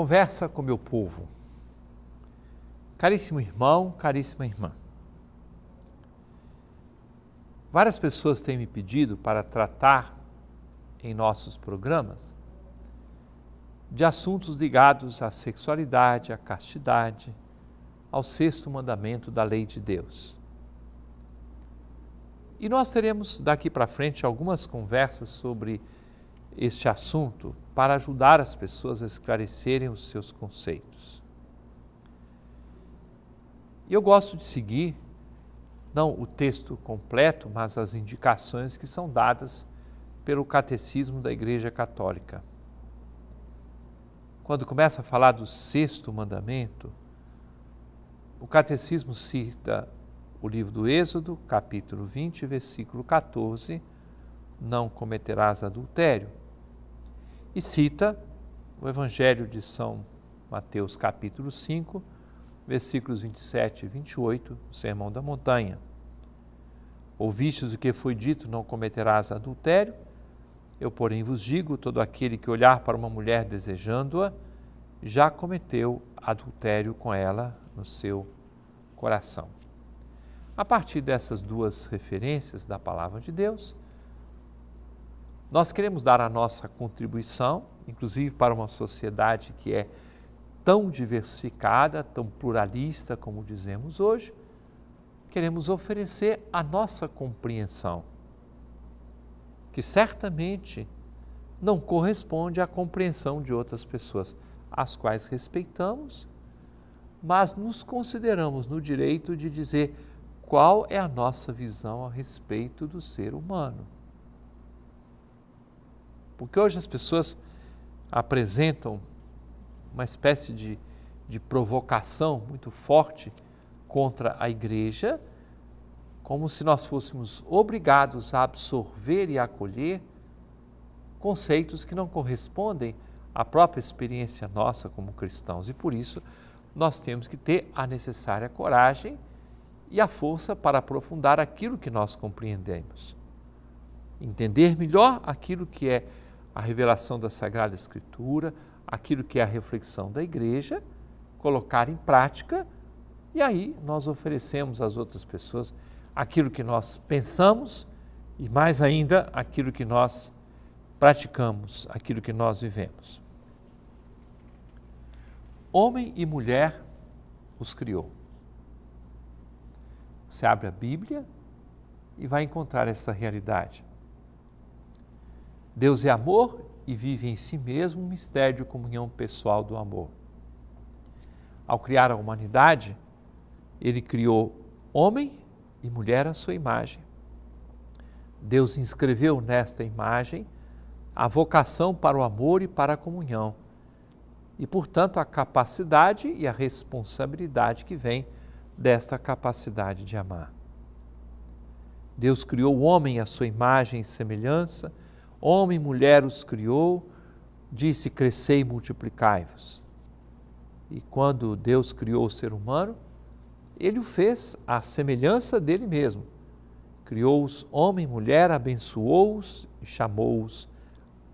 conversa com meu povo. Caríssimo irmão, caríssima irmã. Várias pessoas têm me pedido para tratar em nossos programas de assuntos ligados à sexualidade, à castidade, ao sexto mandamento da lei de Deus. E nós teremos daqui para frente algumas conversas sobre este assunto para ajudar as pessoas a esclarecerem os seus conceitos. eu gosto de seguir, não o texto completo, mas as indicações que são dadas pelo Catecismo da Igreja Católica. Quando começa a falar do sexto mandamento, o Catecismo cita o livro do Êxodo, capítulo 20, versículo 14: Não cometerás adultério e cita o Evangelho de São Mateus, capítulo 5, versículos 27 e 28, o Sermão da Montanha. Ouvistes o que foi dito, não cometerás adultério. Eu, porém, vos digo: todo aquele que olhar para uma mulher desejando-a, já cometeu adultério com ela no seu coração. A partir dessas duas referências da palavra de Deus, nós queremos dar a nossa contribuição, inclusive para uma sociedade que é tão diversificada, tão pluralista como dizemos hoje, queremos oferecer a nossa compreensão, que certamente não corresponde à compreensão de outras pessoas, as quais respeitamos, mas nos consideramos no direito de dizer qual é a nossa visão a respeito do ser humano. Porque hoje as pessoas apresentam uma espécie de, de provocação muito forte contra a igreja, como se nós fôssemos obrigados a absorver e acolher conceitos que não correspondem à própria experiência nossa como cristãos. E por isso nós temos que ter a necessária coragem e a força para aprofundar aquilo que nós compreendemos. Entender melhor aquilo que é a revelação da Sagrada Escritura, aquilo que é a reflexão da igreja, colocar em prática e aí nós oferecemos às outras pessoas aquilo que nós pensamos e mais ainda aquilo que nós praticamos, aquilo que nós vivemos. Homem e mulher os criou. Você abre a Bíblia e vai encontrar essa realidade. Deus é amor e vive em si mesmo o mistério de comunhão pessoal do amor. Ao criar a humanidade, ele criou homem e mulher à sua imagem. Deus inscreveu nesta imagem a vocação para o amor e para a comunhão, e, portanto, a capacidade e a responsabilidade que vem desta capacidade de amar. Deus criou o homem à sua imagem e semelhança Homem e mulher os criou, disse: Crescei e multiplicai-vos. E quando Deus criou o ser humano, ele o fez à semelhança dele mesmo. Criou-os homem e mulher, abençoou-os e chamou-os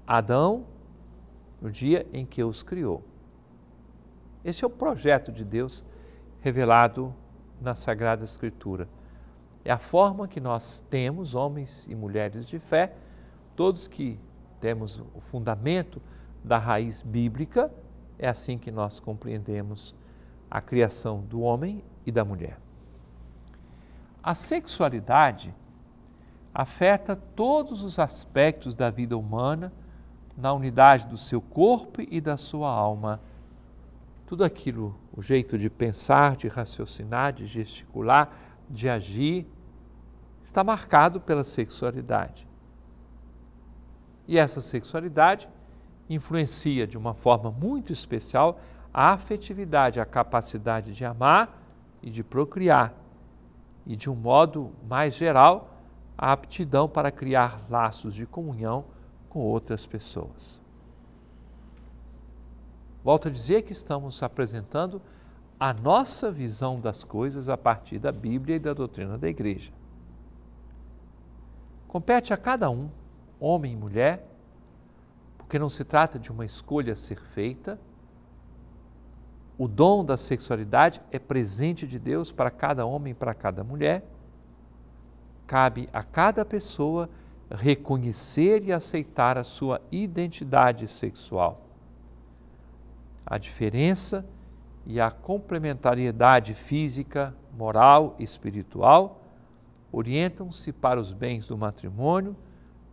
Adão no dia em que os criou. Esse é o projeto de Deus revelado na Sagrada Escritura. É a forma que nós temos, homens e mulheres de fé, todos que temos o fundamento da raiz bíblica, é assim que nós compreendemos a criação do homem e da mulher. A sexualidade afeta todos os aspectos da vida humana na unidade do seu corpo e da sua alma. Tudo aquilo, o jeito de pensar, de raciocinar, de gesticular, de agir, está marcado pela sexualidade. E essa sexualidade influencia de uma forma muito especial a afetividade, a capacidade de amar e de procriar, e de um modo mais geral, a aptidão para criar laços de comunhão com outras pessoas. Volto a dizer que estamos apresentando a nossa visão das coisas a partir da Bíblia e da doutrina da Igreja. Compete a cada um homem e mulher, porque não se trata de uma escolha a ser feita. O dom da sexualidade é presente de Deus para cada homem e para cada mulher. Cabe a cada pessoa reconhecer e aceitar a sua identidade sexual. A diferença e a complementariedade física, moral e espiritual orientam-se para os bens do matrimônio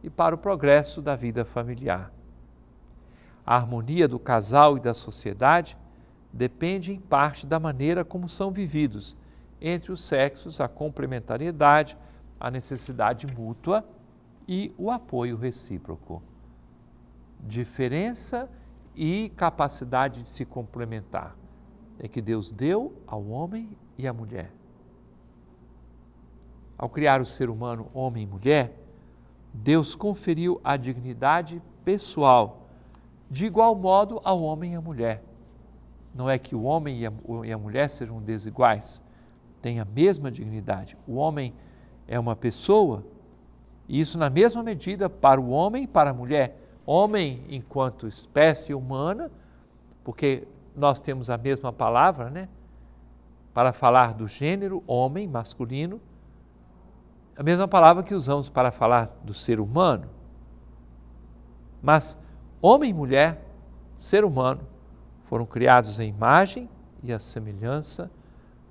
e para o progresso da vida familiar. A harmonia do casal e da sociedade depende em parte da maneira como são vividos entre os sexos, a complementariedade, a necessidade mútua e o apoio recíproco. Diferença e capacidade de se complementar é que Deus deu ao homem e à mulher. Ao criar o ser humano homem e mulher, Deus conferiu a dignidade pessoal, de igual modo ao homem e à mulher. Não é que o homem e a, mulher sejam desiguais, têm a mesma dignidade. O homem é uma pessoa, e isso na mesma medida para o homem e para a mulher. Homem enquanto espécie humana, porque nós temos a mesma palavra, né? Para falar do gênero homem, masculino, a mesma palavra que usamos para falar do ser humano. Mas homem e mulher, ser humano, foram criados à imagem e à semelhança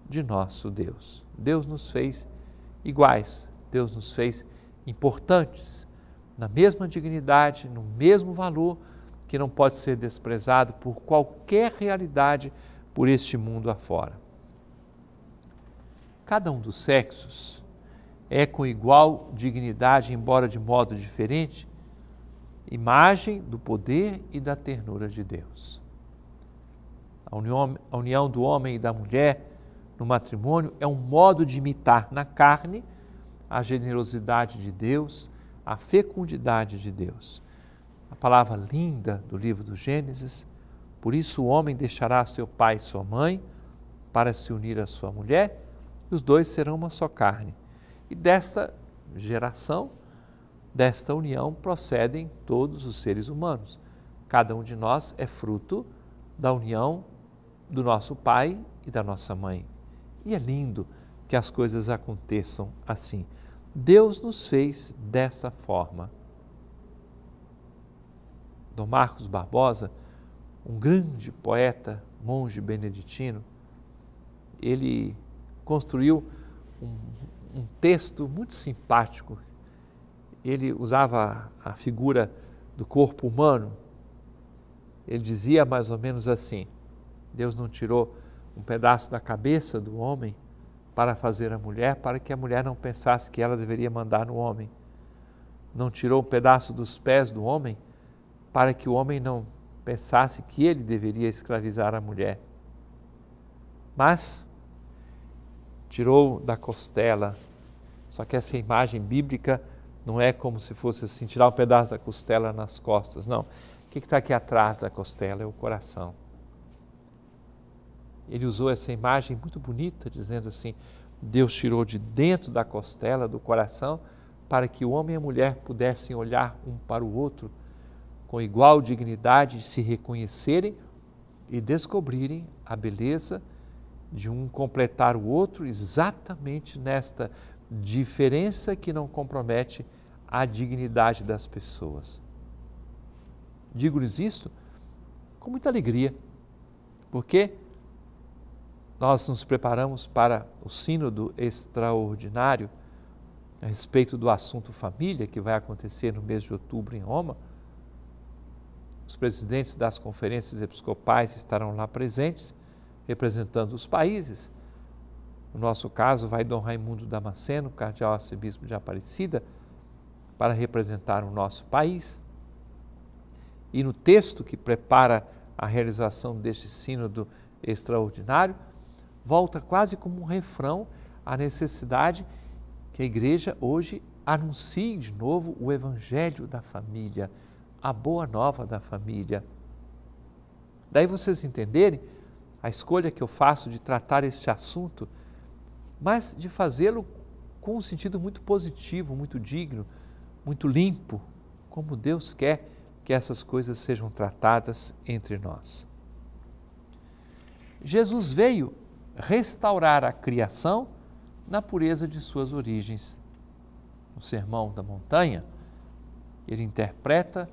de nosso Deus. Deus nos fez iguais, Deus nos fez importantes, na mesma dignidade, no mesmo valor, que não pode ser desprezado por qualquer realidade por este mundo afora. Cada um dos sexos é com igual dignidade, embora de modo diferente, imagem do poder e da ternura de Deus. A união, a união do homem e da mulher no matrimônio é um modo de imitar na carne a generosidade de Deus, a fecundidade de Deus. A palavra linda do livro do Gênesis, por isso o homem deixará seu pai e sua mãe para se unir à sua mulher, e os dois serão uma só carne. E desta geração, desta união, procedem todos os seres humanos. Cada um de nós é fruto da união do nosso pai e da nossa mãe. E é lindo que as coisas aconteçam assim. Deus nos fez dessa forma. Dom Marcos Barbosa, um grande poeta, monge beneditino, ele construiu um um texto muito simpático. Ele usava a figura do corpo humano. Ele dizia mais ou menos assim: Deus não tirou um pedaço da cabeça do homem para fazer a mulher, para que a mulher não pensasse que ela deveria mandar no homem. Não tirou um pedaço dos pés do homem para que o homem não pensasse que ele deveria escravizar a mulher. Mas tirou da costela. Só que essa imagem bíblica não é como se fosse assim, tirar um pedaço da costela nas costas. Não. O que está aqui atrás da costela é o coração. Ele usou essa imagem muito bonita, dizendo assim: Deus tirou de dentro da costela, do coração, para que o homem e a mulher pudessem olhar um para o outro com igual dignidade, se reconhecerem e descobrirem a beleza de um completar o outro exatamente nesta diferença que não compromete a dignidade das pessoas. Digo-lhes isto com muita alegria, porque nós nos preparamos para o Sínodo Extraordinário a respeito do assunto família, que vai acontecer no mês de outubro em Roma. Os presidentes das conferências episcopais estarão lá presentes representando os países. No nosso caso, vai Dom Raimundo Damasceno, cardeal arcebispo de Aparecida, para representar o nosso país. E no texto que prepara a realização deste sínodo extraordinário, volta quase como um refrão a necessidade que a igreja hoje anuncie de novo o evangelho da família, a boa nova da família. Daí vocês entenderem a escolha que eu faço de tratar este assunto, mas de fazê-lo com um sentido muito positivo, muito digno, muito limpo, como Deus quer que essas coisas sejam tratadas entre nós. Jesus veio restaurar a criação na pureza de suas origens. No Sermão da Montanha, ele interpreta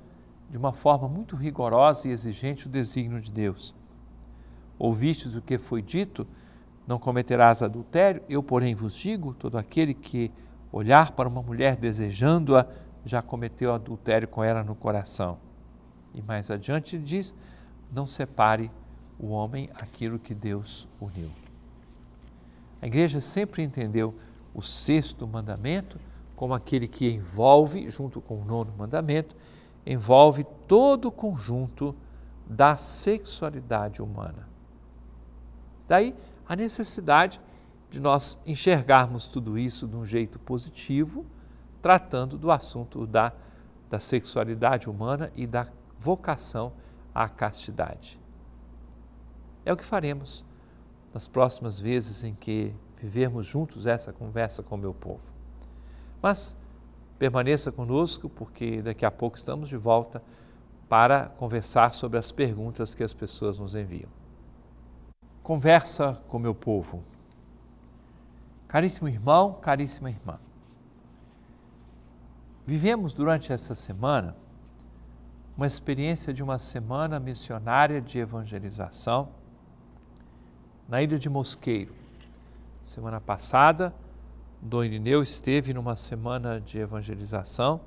de uma forma muito rigorosa e exigente o desígnio de Deus ouvistes o que foi dito, não cometerás adultério. Eu, porém, vos digo: todo aquele que olhar para uma mulher desejando-a, já cometeu adultério com ela no coração. E mais adiante ele diz: não separe o homem aquilo que Deus uniu. A igreja sempre entendeu o sexto mandamento como aquele que envolve, junto com o nono mandamento, envolve todo o conjunto da sexualidade humana. Daí a necessidade de nós enxergarmos tudo isso de um jeito positivo, tratando do assunto da, da sexualidade humana e da vocação à castidade. É o que faremos nas próximas vezes em que vivermos juntos essa conversa com o meu povo. Mas permaneça conosco, porque daqui a pouco estamos de volta para conversar sobre as perguntas que as pessoas nos enviam conversa com meu povo. Caríssimo irmão, caríssima irmã, vivemos durante essa semana uma experiência de uma semana missionária de evangelização na ilha de Mosqueiro. Semana passada, Dom Irineu esteve numa semana de evangelização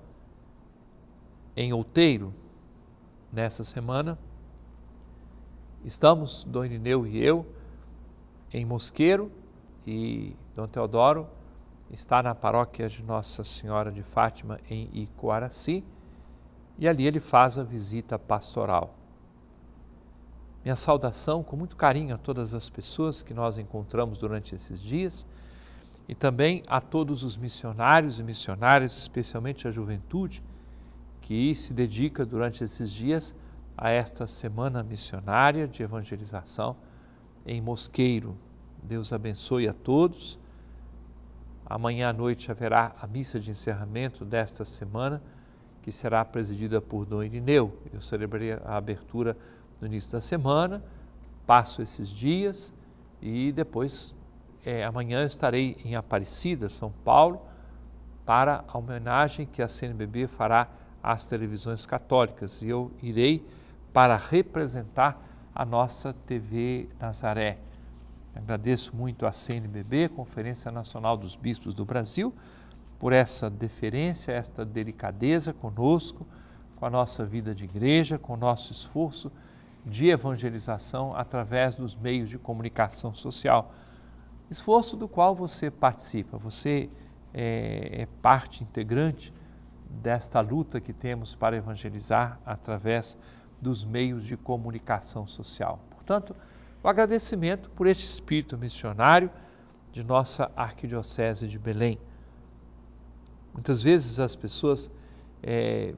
em Outeiro. Nessa semana, Estamos, Dom Irineu e eu, em Mosqueiro e Dom Teodoro está na paróquia de Nossa Senhora de Fátima, em Icoaraci, e ali ele faz a visita pastoral. Minha saudação com muito carinho a todas as pessoas que nós encontramos durante esses dias e também a todos os missionários e missionárias, especialmente a juventude, que se dedica durante esses dias a esta semana missionária de evangelização em Mosqueiro. Deus abençoe a todos. Amanhã à noite haverá a missa de encerramento desta semana, que será presidida por Dom Irineu. Eu celebrei a abertura no início da semana, passo esses dias e depois, é, amanhã, estarei em Aparecida, São Paulo, para a homenagem que a CNBB fará às televisões católicas. E eu irei para representar a nossa TV Nazaré. Agradeço muito à CNBB, Conferência Nacional dos Bispos do Brasil, por essa deferência, esta delicadeza conosco, com a nossa vida de igreja, com o nosso esforço de evangelização através dos meios de comunicação social. Esforço do qual você participa, você é, é parte integrante desta luta que temos para evangelizar através dos meios de comunicação social. Portanto, o agradecimento por este espírito missionário de nossa Arquidiocese de Belém. Muitas vezes as pessoas é,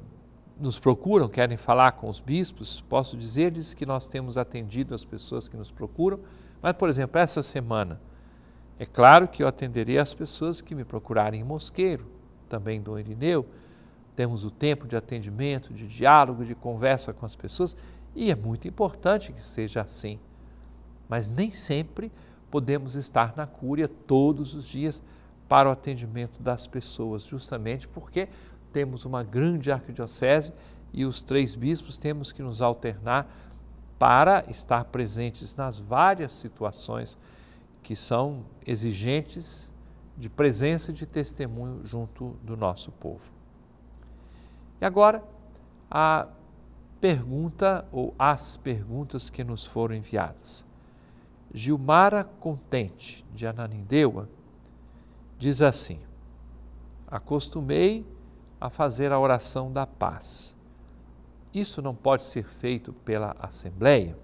nos procuram, querem falar com os bispos, posso dizer-lhes que nós temos atendido as pessoas que nos procuram, mas, por exemplo, essa semana, é claro que eu atenderei as pessoas que me procurarem em Mosqueiro, também do Irineu, temos o tempo de atendimento, de diálogo, de conversa com as pessoas, e é muito importante que seja assim. Mas nem sempre podemos estar na cúria todos os dias para o atendimento das pessoas, justamente porque temos uma grande arquidiocese e os três bispos temos que nos alternar para estar presentes nas várias situações que são exigentes de presença e de testemunho junto do nosso povo. E agora, a pergunta ou as perguntas que nos foram enviadas. Gilmara Contente, de Ananindeua, diz assim: Acostumei a fazer a oração da paz. Isso não pode ser feito pela Assembleia?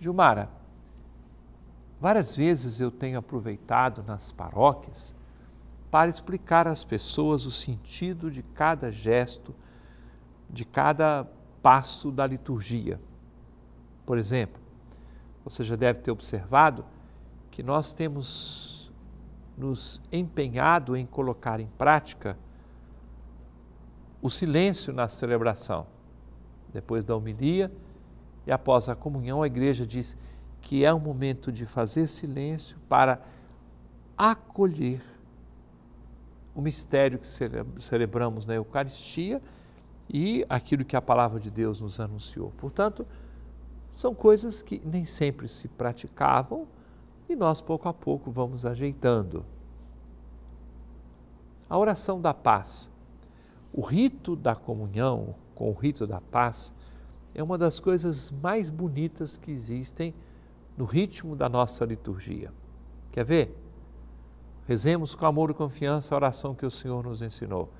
Gilmara, várias vezes eu tenho aproveitado nas paróquias para explicar às pessoas o sentido de cada gesto, de cada passo da liturgia. Por exemplo, você já deve ter observado que nós temos nos empenhado em colocar em prática o silêncio na celebração. Depois da homilia e após a comunhão, a igreja diz que é um momento de fazer silêncio para acolher o mistério que celebramos na Eucaristia e aquilo que a palavra de Deus nos anunciou. Portanto, são coisas que nem sempre se praticavam e nós pouco a pouco vamos ajeitando. A oração da paz. O rito da comunhão com o rito da paz é uma das coisas mais bonitas que existem no ritmo da nossa liturgia. Quer ver? Rezemos com amor e confiança a oração que o Senhor nos ensinou.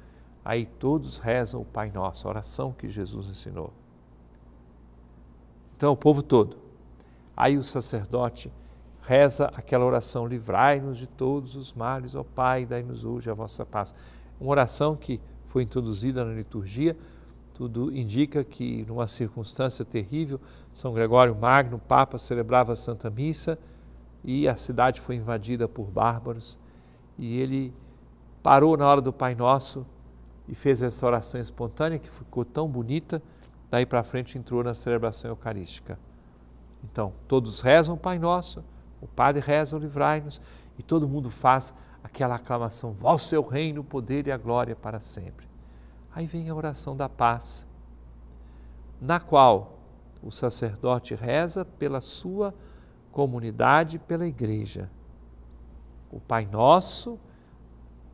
Aí todos rezam o Pai Nosso, a oração que Jesus ensinou. Então, o povo todo. Aí o sacerdote reza aquela oração: Livrai-nos de todos os males, ó Pai, dai-nos hoje a vossa paz. Uma oração que foi introduzida na liturgia, tudo indica que, numa circunstância terrível, São Gregório Magno, Papa, celebrava a Santa Missa e a cidade foi invadida por bárbaros e ele parou na hora do Pai Nosso e fez essa oração espontânea que ficou tão bonita, daí para frente entrou na celebração eucarística. Então, todos rezam o Pai Nosso, o Padre reza o Livrai-nos e todo mundo faz aquela aclamação: Vosso é o reino, o poder e a glória para sempre. Aí vem a oração da paz, na qual o sacerdote reza pela sua comunidade, pela igreja o Pai Nosso,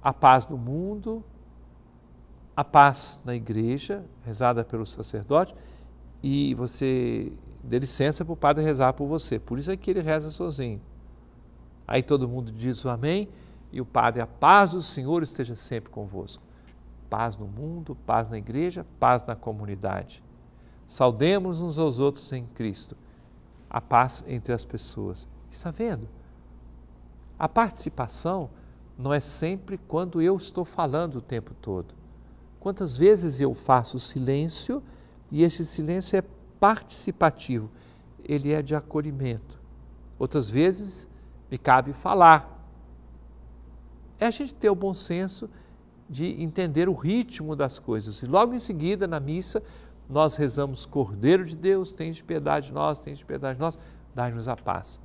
a paz no mundo, a paz na igreja, rezada pelo sacerdote, e você dê licença para o padre rezar por você. Por isso é que ele reza sozinho. Aí todo mundo diz o amém, e o padre, a paz do Senhor esteja sempre convosco. Paz no mundo, paz na igreja, paz na comunidade. Saudemos uns aos outros em Cristo. A paz entre as pessoas. Está vendo? A participação não é sempre quando eu estou falando o tempo todo. Quantas vezes eu faço silêncio e esse silêncio é participativo, ele é de acolhimento. Outras vezes me cabe falar. É a gente ter o bom senso de entender o ritmo das coisas. E logo em seguida, na missa, nós rezamos Cordeiro de Deus, tens piedade de nós, tens piedade de nós, dai-nos a paz.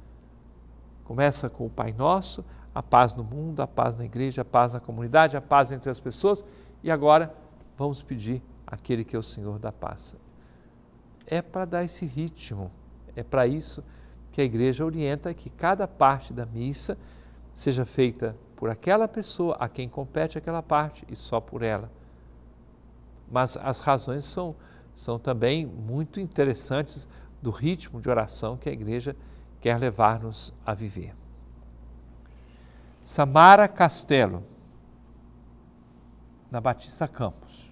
Começa com o Pai Nosso, a paz no mundo, a paz na igreja, a paz na comunidade, a paz entre as pessoas. E agora vamos pedir aquele que é o Senhor da paz. É para dar esse ritmo, é para isso que a igreja orienta que cada parte da missa seja feita por aquela pessoa a quem compete aquela parte e só por ela. Mas as razões são, são também muito interessantes do ritmo de oração que a igreja tem quer levar-nos a viver. Samara Castelo, na Batista Campos.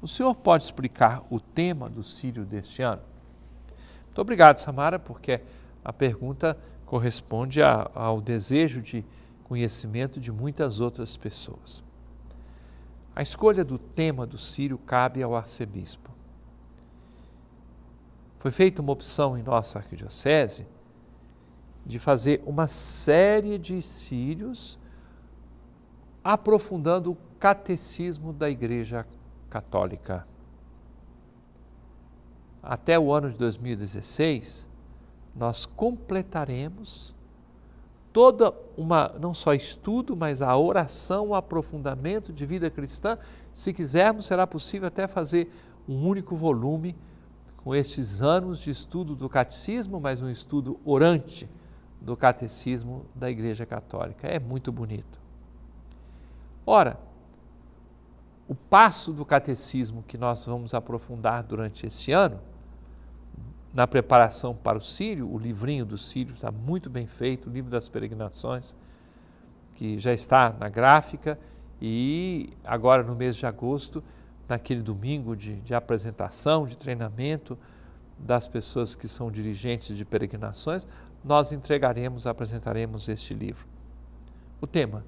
O senhor pode explicar o tema do Sírio deste ano? Muito obrigado, Samara, porque a pergunta corresponde a, ao desejo de conhecimento de muitas outras pessoas. A escolha do tema do Sírio cabe ao arcebispo. Foi feita uma opção em nossa arquidiocese de fazer uma série de sírios aprofundando o catecismo da Igreja Católica. Até o ano de 2016, nós completaremos toda uma, não só estudo, mas a oração, o aprofundamento de vida cristã. Se quisermos, será possível até fazer um único volume com estes anos de estudo do catecismo, mas um estudo orante do Catecismo da Igreja Católica. É muito bonito. Ora, o passo do catecismo que nós vamos aprofundar durante este ano, na preparação para o Sírio, o livrinho do Sírio está muito bem feito, o livro das peregrinações, que já está na gráfica, e agora no mês de agosto, naquele domingo de, de apresentação, de treinamento das pessoas que são dirigentes de peregrinações, nós entregaremos, apresentaremos este livro. O tema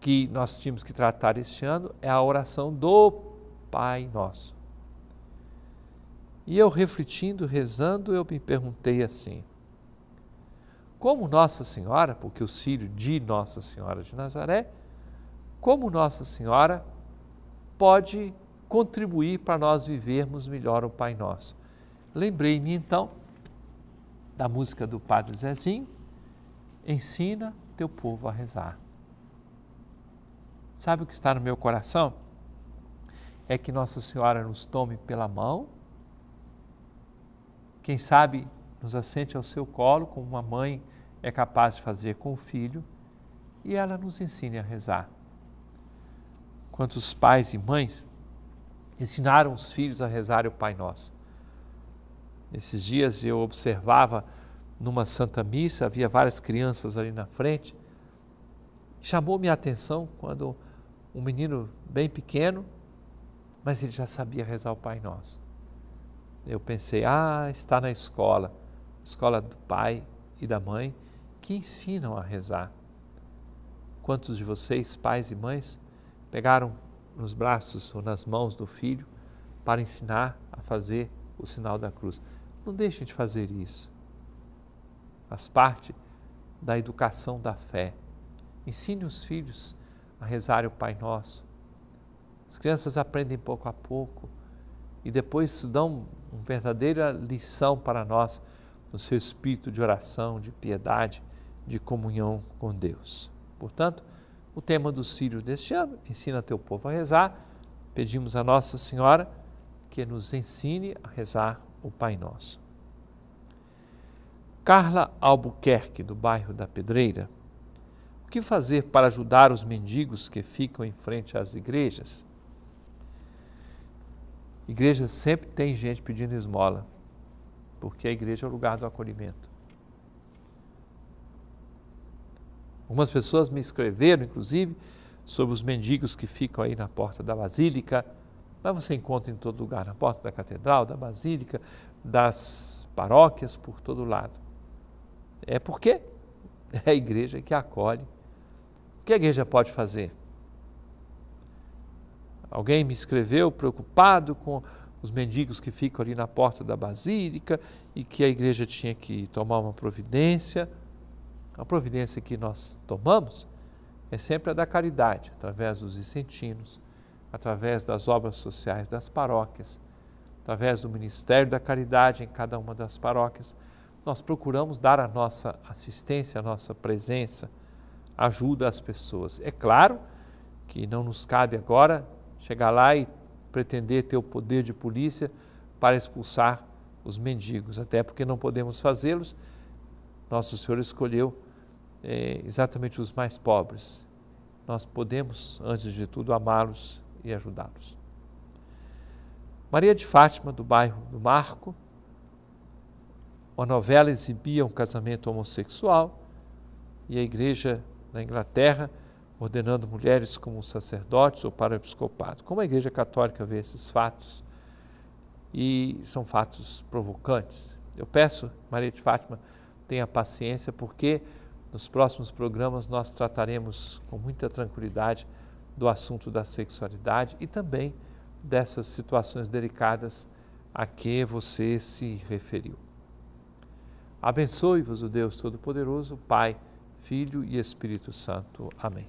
que nós tínhamos que tratar este ano é a oração do Pai Nosso. E eu refletindo, rezando, eu me perguntei assim: como Nossa Senhora, porque o Sírio de Nossa Senhora de Nazaré, como Nossa Senhora pode contribuir para nós vivermos melhor o Pai Nosso? Lembrei-me então da música do Padre Zezinho, ensina teu povo a rezar. Sabe o que está no meu coração? É que Nossa Senhora nos tome pela mão, quem sabe nos assente ao seu colo, como uma mãe é capaz de fazer com o filho, e ela nos ensine a rezar. Quantos pais e mães ensinaram os filhos a rezar o Pai Nosso? Esses dias eu observava numa Santa Missa, havia várias crianças ali na frente. Chamou minha atenção quando um menino bem pequeno, mas ele já sabia rezar o Pai Nosso. Eu pensei, ah, está na escola, escola do pai e da mãe, que ensinam a rezar. Quantos de vocês, pais e mães, pegaram nos braços ou nas mãos do filho para ensinar a fazer o sinal da cruz? Não deixe de fazer isso. Faz parte da educação da fé. Ensine os filhos a rezar o Pai Nosso. As crianças aprendem pouco a pouco e depois dão uma verdadeira lição para nós no seu espírito de oração, de piedade, de comunhão com Deus. Portanto, o tema do Sírio deste ano, ensina teu povo a rezar. Pedimos a Nossa Senhora que nos ensine a rezar o Pai Nosso. Carla Albuquerque, do bairro da Pedreira, o que fazer para ajudar os mendigos que ficam em frente às igrejas? Igreja sempre tem gente pedindo esmola, porque a igreja é o lugar do acolhimento. Algumas pessoas me escreveram, inclusive, sobre os mendigos que ficam aí na porta da basílica mas você encontra em todo lugar, na porta da catedral, da basílica, das paróquias, por todo lado. É porque é a igreja que acolhe. O que a igreja pode fazer? Alguém me escreveu preocupado com os mendigos que ficam ali na porta da basílica e que a igreja tinha que tomar uma providência. A providência que nós tomamos é sempre a da caridade, através dos incentinos, através das obras sociais das paróquias, através do Ministério da Caridade em cada uma das paróquias, nós procuramos dar a nossa assistência, a nossa presença, ajuda às pessoas. É claro que não nos cabe agora chegar lá e pretender ter o poder de polícia para expulsar os mendigos, até porque não podemos fazê-los. Nosso Senhor escolheu é, exatamente os mais pobres. Nós podemos, antes de tudo, amá-los, e ajudá-los. Maria de Fátima, do bairro do Marco, uma novela exibia um casamento homossexual e a igreja na Inglaterra ordenando mulheres como sacerdotes ou para o episcopado. Como a igreja católica vê esses fatos? E são fatos provocantes. Eu peço, Maria de Fátima, tenha paciência, porque nos próximos programas nós trataremos com muita tranquilidade do assunto da sexualidade e também dessas situações delicadas a que você se referiu. Abençoe-vos o Deus Todo-Poderoso, Pai, Filho e Espírito Santo. Amém.